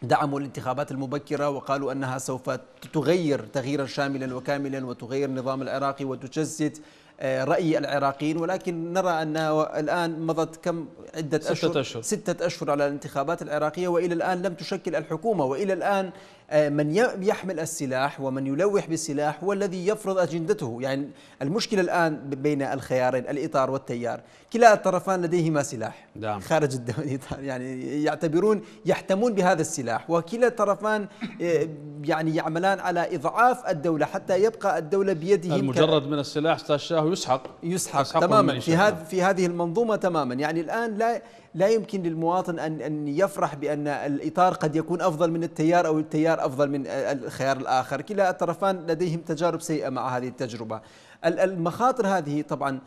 دعموا الانتخابات المبكرة وقالوا أنها سوف تغير تغييرا شاملا وكاملا وتغير النظام العراقي وتجسد آه، رأي العراقيين ولكن نرى أن الآن مضت كم عدة ستة أشهر, أشهر ستة أشهر على الانتخابات العراقية وإلى الآن لم تشكل الحكومة وإلى الآن آه، من يحمل السلاح ومن يلوح بالسلاح هو الذي يفرض أجندته يعني المشكلة الآن بين الخيارين الإطار والتيار كلا الطرفان لديهما سلاح دعم. خارج الدولة يعني يعتبرون يحتمون بهذا السلاح وكلا الطرفان آه، يعني يعملان على إضعاف الدولة حتى يبقى الدولة بيده المجرد من السلاح استشاه يسحق يسحق تماما في, هذ في هذه المنظومة تماما يعني الآن لا لا يمكن للمواطن أن أن يفرح بأن الإطار قد يكون أفضل من التيار أو التيار أفضل من آه، الخيار الآخر كلا الطرفان لديهم تجارب سيئة مع هذه التجربة المخاطر هذه طبعا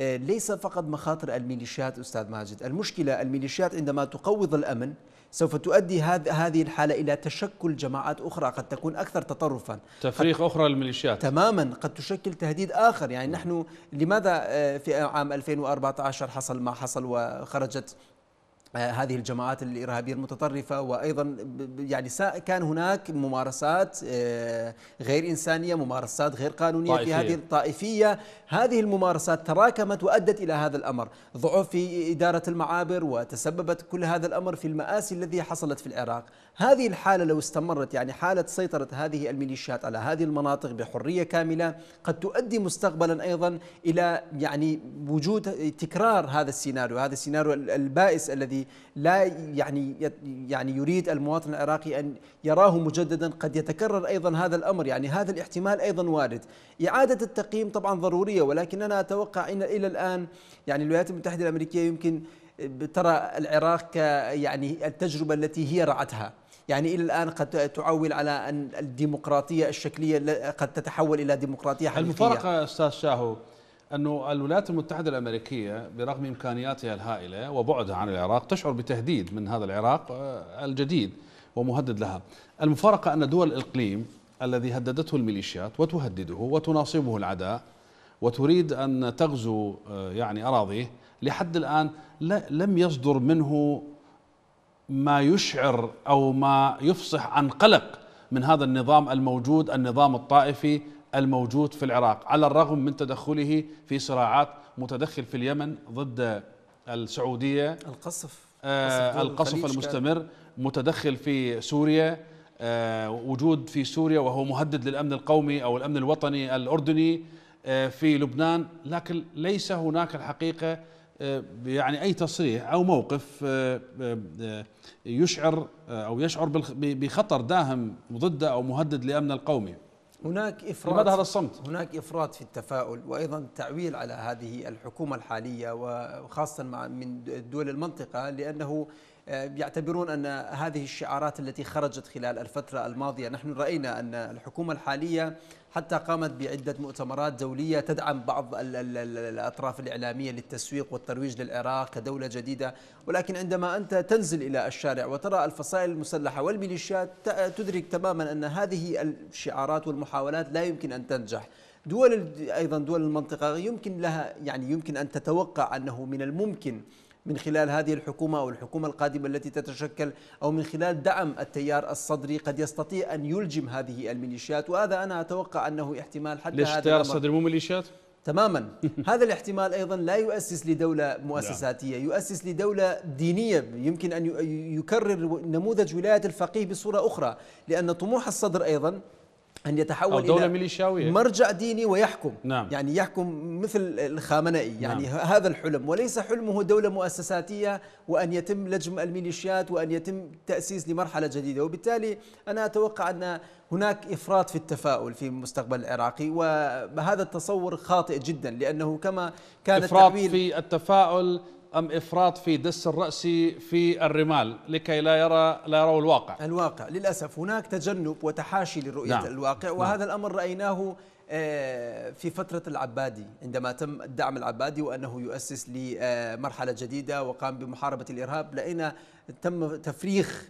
آه، ليس فقط مخاطر الميليشيات أستاذ ماجد المشكلة الميليشيات عندما تقوض الأمن سوف تؤدي هذه الحالة إلى تشكل جماعات أخرى قد تكون أكثر تطرفا تفريق أخرى للميليشيات تماما قد تشكل تهديد آخر يعني نعم. نحن لماذا آه، في عام 2014 حصل ما حصل وخرجت آه، هذه الجماعات الإرهابية المتطرفة وأيضا يعني كان هناك ممارسات آه، غير إنسانية ممارسات غير قانونية طائفية. في هذه الطائفية هذه الممارسات تراكمت وأدت إلى هذا الأمر ضعف في إدارة المعابر وتسببت كل هذا الأمر في المآسي الذي حصلت في العراق هذه الحالة لو استمرت يعني حالة سيطرة هذه الميليشيات على هذه المناطق بحرية كاملة قد تؤدي مستقبلا أيضا إلى يعني وجود تكرار هذا السيناريو هذا السيناريو البائس الذي لا يعني يعني يريد المواطن العراقي أن يراه مجددا قد يتكرر أيضا هذا الأمر يعني هذا الاحتمال أيضا وارد إعادة التقييم طبعا ضرورية ولكن أنا أتوقع أن إلى الآن يعني الولايات المتحدة الأمريكية يمكن ترى العراق يعني التجربة التي هي رعتها يعني إلى الآن قد تعول على أن الديمقراطية الشكلية قد تتحول إلى ديمقراطية حقيقية المفارقة أستاذ شاهو أنه الولايات المتحدة الأمريكية برغم إمكانياتها الهائلة وبعدها عن العراق تشعر بتهديد من هذا العراق آه، الجديد ومهدد لها المفارقة أن دول الإقليم الذي هددته الميليشيات وتهدده وتناصبه العداء وتريد أن تغزو آه، يعني أراضيه لحد الآن لم يصدر منه ما يشعر او ما يفصح عن قلق من هذا النظام الموجود النظام الطائفي الموجود في العراق على الرغم من تدخله في صراعات متدخل في اليمن ضد السعوديه القصف آه القصف المستمر متدخل في سوريا آه وجود في سوريا وهو مهدد للامن القومي او الامن الوطني الاردني آه في لبنان لكن ليس هناك الحقيقه آه، يعني اي تصريح او موقف آه، آه، يشعر او يشعر بخطر داهم ضده او مهدد لامن القومي هناك افراط لماذا هذا الصمت؟ هناك افراط في التفاؤل وايضا تعويل على هذه الحكومه الحاليه وخاصه مع من دول المنطقه لانه يعتبرون ان هذه الشعارات التي خرجت خلال الفتره الماضيه نحن راينا ان الحكومه الحاليه حتى قامت بعدة مؤتمرات دولية تدعم بعض الأطراف الإعلامية للتسويق والترويج للعراق كدولة جديدة ولكن عندما أنت تنزل إلى الشارع وترى الفصائل المسلحة والميليشيات تدرك تماما أن هذه الشعارات والمحاولات لا يمكن أن تنجح دول أيضا دول المنطقة يمكن لها يعني يمكن أن تتوقع أنه من الممكن من خلال هذه الحكومة أو الحكومة القادمة التي تتشكل أو من خلال دعم التيار الصدري قد يستطيع أن يلجم هذه الميليشيات وهذا أنا أتوقع أنه احتمال حتى ليش هذا التيار الصدري مو ميليشيات؟ تماما هذا الاحتمال ايضا لا يؤسس لدوله نعم. مؤسساتيه يؤسس لدوله دينيه يمكن ان يكرر نموذج ولايه الفقيه بصوره اخرى لان طموح الصدر ايضا أن يتحول دولة إلى ميليشياوية مرجع ديني ويحكم نعم. يعني يحكم مثل الخامنئي يعني نعم. هذا الحلم وليس حلمه دولة مؤسساتية وأن يتم لجم الميليشيات وأن يتم تأسيس لمرحلة جديدة وبالتالي أنا أتوقع أن هناك إفراط في التفاؤل في المستقبل العراقي وهذا التصور خاطئ جدا لأنه كما كان إفراط التعبير في التفاؤل أم إفراط في دس الرأس في الرمال لكي لا يرى لا يروا الواقع الواقع للأسف هناك تجنب وتحاشي لرؤية نعم. الواقع نعم. وهذا نعم. الأمر رأيناه آه، في فترة العبادي عندما تم الدعم العبادي وأنه يؤسس لمرحلة جديدة وقام بمحاربة الإرهاب لأن تم تفريخ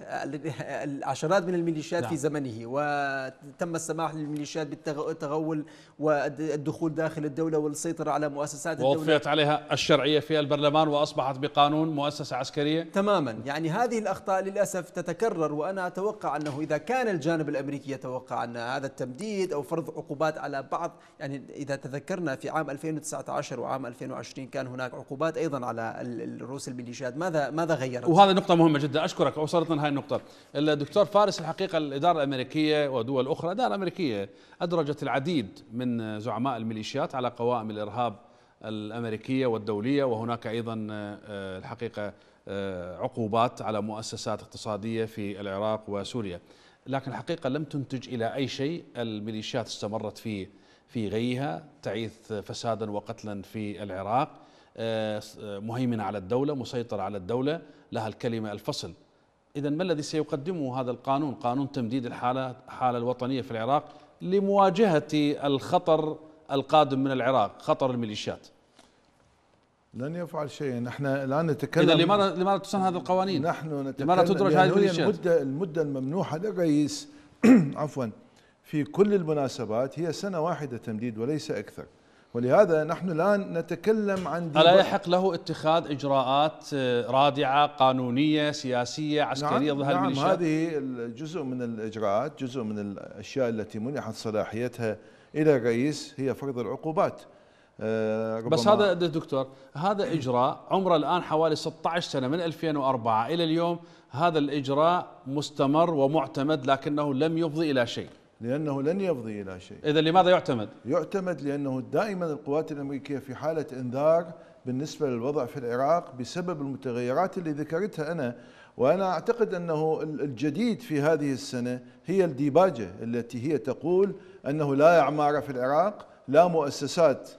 العشرات من الميليشيات نعم. في زمنه وتم السماح للميليشيات بالتغول والدخول داخل الدولة والسيطرة على مؤسسات الدولة ووفيت عليها الشرعية في البرلمان وأصبحت بقانون مؤسسة عسكرية تماما يعني هذه الأخطاء للأسف تتكرر وأنا أتوقع أنه إذا كان الجانب الأمريكي يتوقع أن هذا التمديد أو فرض عقوبات على بعض يعني إذا تذكرنا في عام 2019 وعام 2020 كان هناك عقوبات أيضا على الروس الميليشيات ماذا ماذا غيرت؟ وهذا نقطة مهمة مهمة جدا أشكرك أوصلتنا هاي النقطة الدكتور فارس الحقيقة الإدارة الأمريكية ودول أخرى إدارة أمريكية أدرجت العديد من زعماء الميليشيات على قوائم الإرهاب الأمريكية والدولية وهناك أيضا آه، الحقيقة آه، عقوبات على مؤسسات اقتصادية في العراق وسوريا لكن الحقيقة لم تنتج إلى أي شيء الميليشيات استمرت في في غيها تعيث فسادا وقتلا في العراق آه، مهيمنة على الدولة مسيطرة على الدولة لها الكلمة الفصل إذا ما الذي سيقدمه هذا القانون قانون تمديد الحالة الحالة الوطنية في العراق لمواجهة الخطر القادم من العراق خطر الميليشيات لن يفعل شيئا نحن الان نتكلم اذا لماذا لماذا تسن هذه القوانين؟ نحن نتكلم لماذا تدرج هذه الميليشيات؟ المده المده الممنوحه للرئيس عفوا في كل المناسبات هي سنه واحده تمديد وليس اكثر ولهذا نحن الآن نتكلم عن ألا يحق له اتخاذ إجراءات آه، رادعة قانونية سياسية نعم، عسكرية نعم ضد نعم هذه جزء من الإجراءات جزء من الأشياء التي منحت صلاحيتها إلى الرئيس هي فرض العقوبات آه، ربما بس هذا دكتور هذا اجراء عمره الان حوالي 16 سنه من 2004 الى اليوم هذا الاجراء مستمر ومعتمد لكنه لم يفضي الى شيء لأنه لن يفضي إلى شيء إذا لماذا يعتمد؟ يعتمد لأنه دائما القوات الأمريكية في حالة إنذار بالنسبة للوضع في العراق بسبب المتغيرات اللي ذكرتها أنا وأنا أعتقد أنه الجديد في هذه السنة هي الديباجة التي هي تقول أنه لا اعمار في العراق لا مؤسسات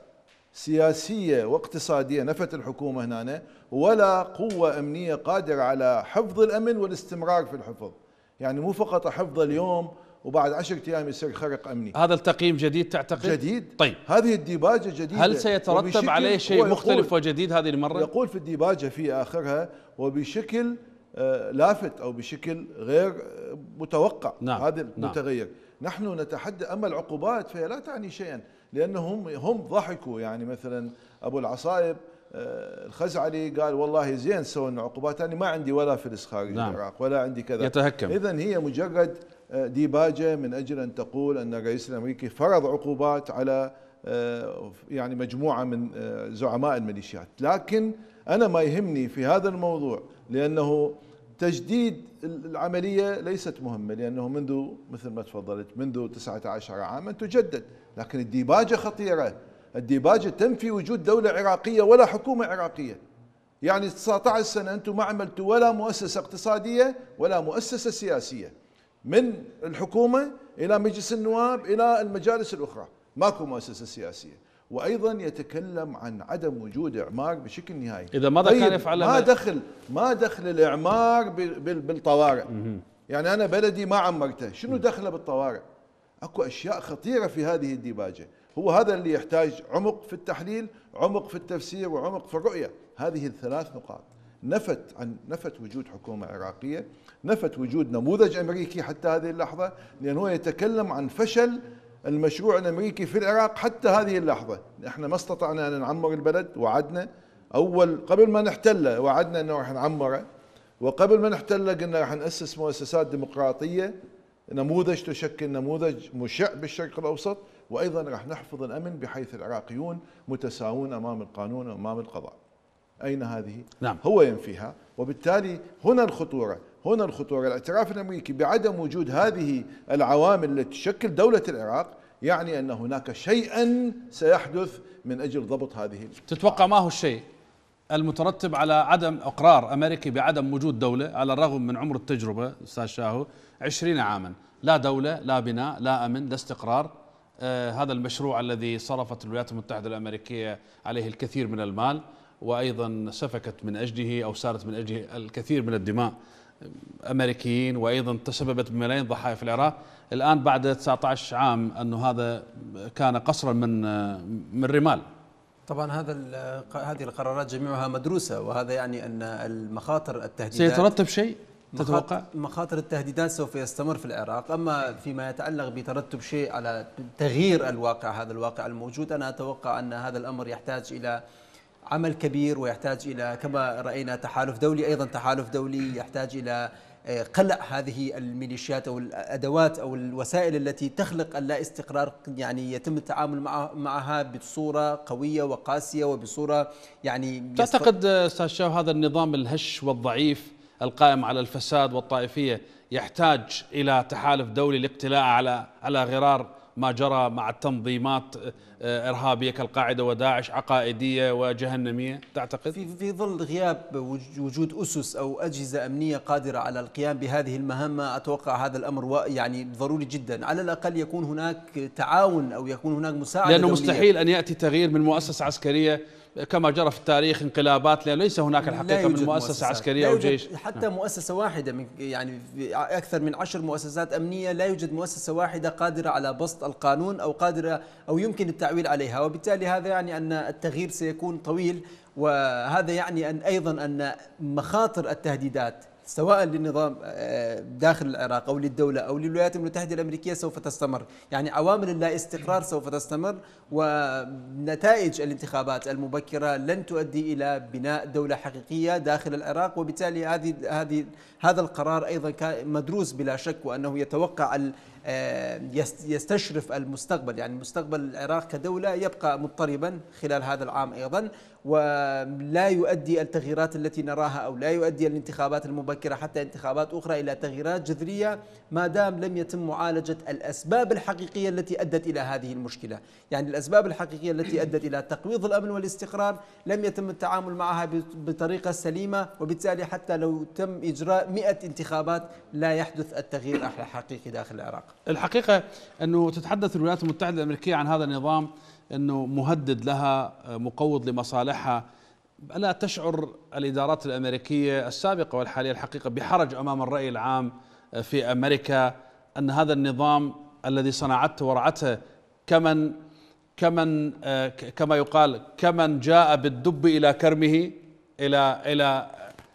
سياسية واقتصادية نفت الحكومة هنا ولا قوة أمنية قادرة على حفظ الأمن والاستمرار في الحفظ يعني مو فقط حفظ اليوم وبعد 10 ايام يصير خرق امني هذا التقييم جديد تعتقد جديد طيب هذه الديباجه جديده هل سيترتب عليه شيء مختلف وجديد هذه المره يقول في الديباجه في اخرها وبشكل آه، لافت او بشكل غير آه، متوقع نعم. هذا نعم. المتغير نعم. نحن نتحدى اما العقوبات فهي لا تعني شيئا لانهم هم ضحكوا يعني مثلا ابو العصائب آه، الخزعلي قال والله زين سووا لنا عقوبات انا ما عندي ولا فلس خارج نعم. العراق ولا عندي كذا يتهكم اذا هي مجرد ديباجة من أجل أن تقول أن الرئيس الأمريكي فرض عقوبات على آه، يعني مجموعة من آه، زعماء الميليشيات لكن أنا ما يهمني في هذا الموضوع لأنه تجديد العملية ليست مهمة لأنه منذ مثل ما تفضلت منذ 19 عاما تجدد لكن الديباجة خطيرة الديباجة تنفي وجود دولة عراقية ولا حكومة عراقية يعني 19 سنة أنتم ما عملتوا ولا مؤسسة اقتصادية ولا مؤسسة سياسية من الحكومه الى مجلس النواب الى المجالس الاخرى ماكو مؤسسه سياسيه وايضا يتكلم عن عدم وجود اعمار بشكل نهائي اذا ماذا طيب كان يفعل ما دخل ما دخل الاعمار بالطوارئ يعني انا بلدي ما عمرته شنو دخله بالطوارئ اكو اشياء خطيره في هذه الديباجه هو هذا اللي يحتاج عمق في التحليل عمق في التفسير وعمق في الرؤيه هذه الثلاث نقاط نفت عن نفت وجود حكومة عراقية نفت وجود نموذج أمريكي حتى هذه اللحظة لان هو يتكلم عن فشل المشروع الأمريكي في العراق حتى هذه اللحظة إحنا ما استطعنا أن نعمر البلد وعدنا أول قبل ما نحتله وعدنا أنه راح نعمره وقبل ما نحتله قلنا راح نأسس مؤسسات ديمقراطية نموذج تشكل نموذج مشع بالشرق الأوسط وأيضا راح نحفظ الأمن بحيث العراقيون متساوون أمام القانون وأمام القضاء أين هذه؟ نعم. هو ينفيها وبالتالي هنا الخطورة هنا الخطورة الاعتراف الأمريكي بعدم وجود هذه العوامل التي تشكل دولة العراق يعني أن هناك شيئا سيحدث من أجل ضبط هذه تتوقع ما هو الشيء المترتب على عدم إقرار أمريكي بعدم وجود دولة على الرغم من عمر التجربة أستاذ شاهو عشرين عاما لا دولة لا بناء لا أمن لا استقرار آه هذا المشروع الذي صرفت الولايات المتحدة الأمريكية عليه الكثير من المال وأيضا سفكت من أجله أو سارت من أجله الكثير من الدماء أمريكيين وأيضا تسببت بملايين ضحايا في العراق الآن بعد 19 عام أنه هذا كان قصرا من من رمال طبعا هذا هذه القرارات جميعها مدروسه وهذا يعني ان المخاطر التهديدات سيترتب شيء تتوقع؟ مخاطر التهديدات سوف يستمر في العراق، اما فيما يتعلق بترتب شيء على تغيير الواقع هذا الواقع الموجود انا اتوقع ان هذا الامر يحتاج الى عمل كبير ويحتاج إلى كما رأينا تحالف دولي أيضا تحالف دولي يحتاج إلى آه، قلع هذه الميليشيات او الادوات او الوسائل التي تخلق اللا استقرار يعني يتم التعامل معها بصوره قويه وقاسيه وبصوره يعني تعتقد استاذ شاو هذا النظام الهش والضعيف القائم على الفساد والطائفيه يحتاج الى تحالف دولي لاقتلاعه على على غرار ما جرى مع التنظيمات آه، آه، إرهابية كالقاعدة وداعش عقائدية وجهنمية تعتقد؟ في, في ظل غياب وجود أسس أو أجهزة أمنية قادرة على القيام بهذه المهمة أتوقع هذا الأمر يعني ضروري جدا على الأقل يكون هناك تعاون أو يكون هناك مساعدة لأنه دولية. مستحيل أن يأتي تغيير من مؤسسة عسكرية كما جرى في التاريخ انقلابات لأن ليس هناك الحقيقة من مؤسسة عسكرية أو جيش حتى نعم. مؤسسة واحدة من يعني أكثر من عشر مؤسسات أمنية لا يوجد مؤسسة واحدة قادرة على بسط القانون أو قادرة أو يمكن التعويل عليها وبالتالي هذا يعني أن التغيير سيكون طويل وهذا يعني أن أيضا أن مخاطر التهديدات سواء للنظام آه، داخل العراق او للدوله او للولايات المتحده الامريكيه سوف تستمر، يعني عوامل اللا استقرار سوف تستمر ونتائج الانتخابات المبكره لن تؤدي الى بناء دوله حقيقيه داخل العراق وبالتالي هذه هذه هذا القرار ايضا كان مدروس بلا شك وانه يتوقع آه، يستشرف المستقبل يعني مستقبل العراق كدولة يبقى مضطربا خلال هذا العام أيضا ولا يؤدي التغييرات التي نراها أو لا يؤدي الانتخابات المبكرة حتى انتخابات أخرى إلى تغييرات جذرية ما دام لم يتم معالجة الأسباب الحقيقية التي أدت إلى هذه المشكلة يعني الأسباب الحقيقية التي أدت إلى تقويض الأمن والاستقرار لم يتم التعامل معها بطريقة سليمة وبالتالي حتى لو تم إجراء 100 انتخابات لا يحدث التغيير الحقيقي داخل العراق الحقيقة أنه تتحدث الولايات المتحدة الأمريكية عن هذا النظام أنه مهدد لها مقوض لمصالحها ألا تشعر الإدارات الأمريكية السابقة والحالية الحقيقة بحرج أمام الرأي العام في أمريكا أن هذا النظام الذي صنعته ورعته كمن كمن كما يقال كمن جاء بالدب إلى كرمه إلى إلى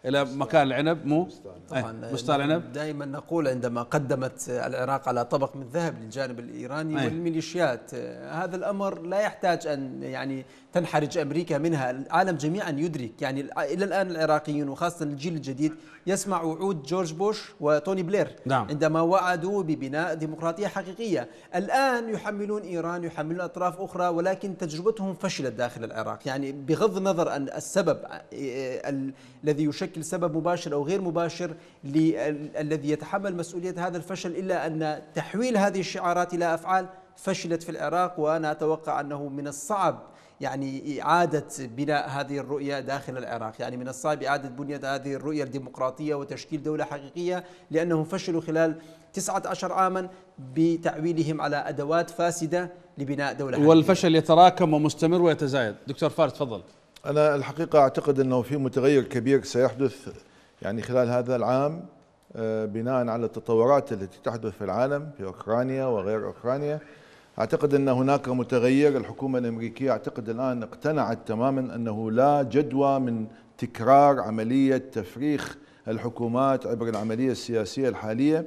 إلى مكان العنب مو طبعا إيه، مست دائما نقول عندما قدمت العراق على طبق من ذهب للجانب الايراني أي. والميليشيات آه، هذا الامر لا يحتاج ان يعني تنحرج امريكا منها العالم جميعا يدرك يعني الى الان العراقيون وخاصه الجيل الجديد يسمع وعود جورج بوش وتوني بلير نعم. عندما وعدوا ببناء ديمقراطية حقيقية الآن يحملون إيران يحملون أطراف أخرى ولكن تجربتهم فشلت داخل العراق يعني بغض النظر أن السبب الذي يشكل سبب مباشر أو غير مباشر الذي يتحمل مسؤولية هذا الفشل إلا أن تحويل هذه الشعارات إلى أفعال فشلت في العراق وأنا أتوقع أنه من الصعب يعني إعادة بناء هذه الرؤية داخل العراق يعني من الصعب إعادة بنية هذه الرؤية الديمقراطية وتشكيل دولة حقيقية لأنهم فشلوا خلال 19 عاما بتعويلهم على أدوات فاسدة لبناء دولة حقيقية والفشل يتراكم ومستمر ويتزايد دكتور فارس تفضل أنا الحقيقة أعتقد أنه في متغير كبير سيحدث يعني خلال هذا العام آه، بناء على التطورات التي تحدث في العالم في أوكرانيا وغير أوكرانيا أعتقد أن هناك متغير الحكومة الأمريكية أعتقد الآن اقتنعت تماما أنه لا جدوى من تكرار عملية تفريخ الحكومات عبر العملية السياسية الحالية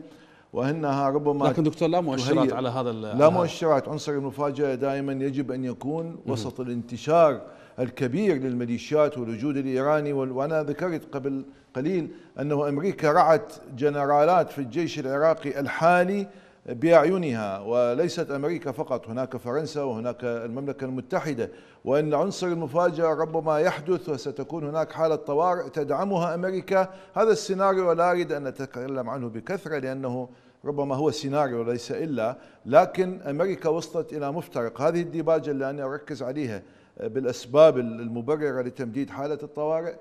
وانها ربما لكن دكتور لا مؤشرات على هذا لا مؤشرات عنصر المفاجاه دائما يجب ان يكون وسط الانتشار الكبير للميليشيات والوجود الايراني وانا ذكرت قبل قليل انه امريكا رعت جنرالات في الجيش العراقي الحالي باعينها وليست امريكا فقط هناك فرنسا وهناك المملكه المتحده وان عنصر المفاجاه ربما يحدث وستكون هناك حاله طوارئ تدعمها امريكا هذا السيناريو لا اريد ان نتكلم عنه بكثره لانه ربما هو سيناريو ليس الا لكن امريكا وصلت الى مفترق هذه الديباجه اللي انا اركز عليها آه، بالاسباب المبرره لتمديد حاله الطوارئ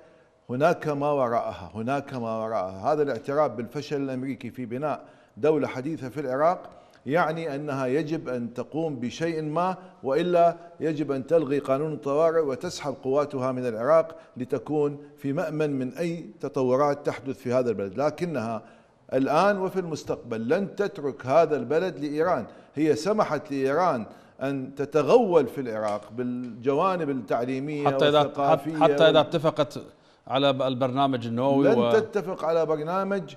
هناك ما وراءها هناك ما وراءها هذا الاعتراف بالفشل الامريكي في بناء دولة حديثة في العراق يعني أنها يجب أن تقوم بشيء ما وإلا يجب أن تلغي قانون الطوارئ وتسحب قواتها من العراق لتكون في مأمن من أي تطورات تحدث في هذا البلد لكنها الآن وفي المستقبل لن تترك هذا البلد لإيران هي سمحت لإيران أن تتغول في العراق بالجوانب التعليمية حتى إذا حتى إذا اتفقت على البرنامج النووي لن و... تتفق على برنامج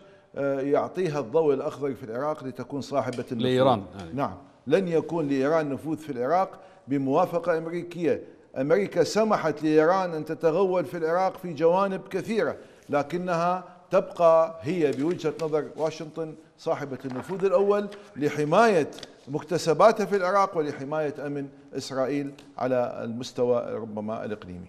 يعطيها الضوء الأخضر في العراق لتكون صاحبة النفوذ لإيران نعم لن يكون لإيران نفوذ في العراق بموافقة أمريكية أمريكا سمحت لإيران أن تتغول في العراق في جوانب كثيرة لكنها تبقى هي بوجهة نظر واشنطن صاحبة النفوذ الأول لحماية مكتسباتها في العراق ولحماية أمن إسرائيل على المستوى ربما الإقليمي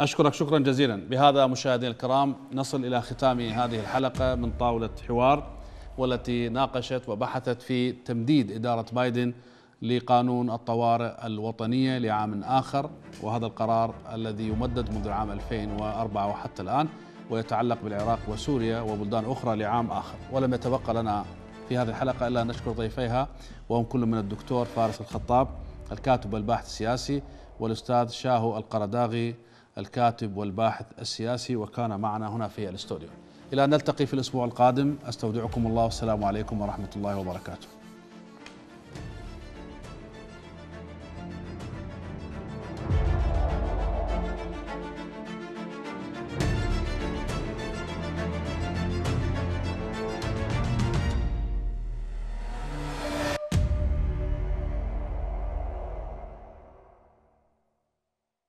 أشكرك شكرا جزيلا بهذا مشاهدينا الكرام نصل إلى ختام هذه الحلقة من طاولة حوار والتي ناقشت وبحثت في تمديد إدارة بايدن لقانون الطوارئ الوطنية لعام آخر وهذا القرار الذي يمدد منذ العام 2004 وحتى الآن ويتعلق بالعراق وسوريا وبلدان أخرى لعام آخر ولم يتبقى لنا في هذه الحلقة إلا نشكر ضيفيها وهم كل من الدكتور فارس الخطاب الكاتب والباحث السياسي والأستاذ شاهو القرداغي الكاتب والباحث السياسي وكان معنا هنا في الاستوديو إلى أن نلتقي في الأسبوع القادم أستودعكم الله والسلام عليكم ورحمة الله وبركاته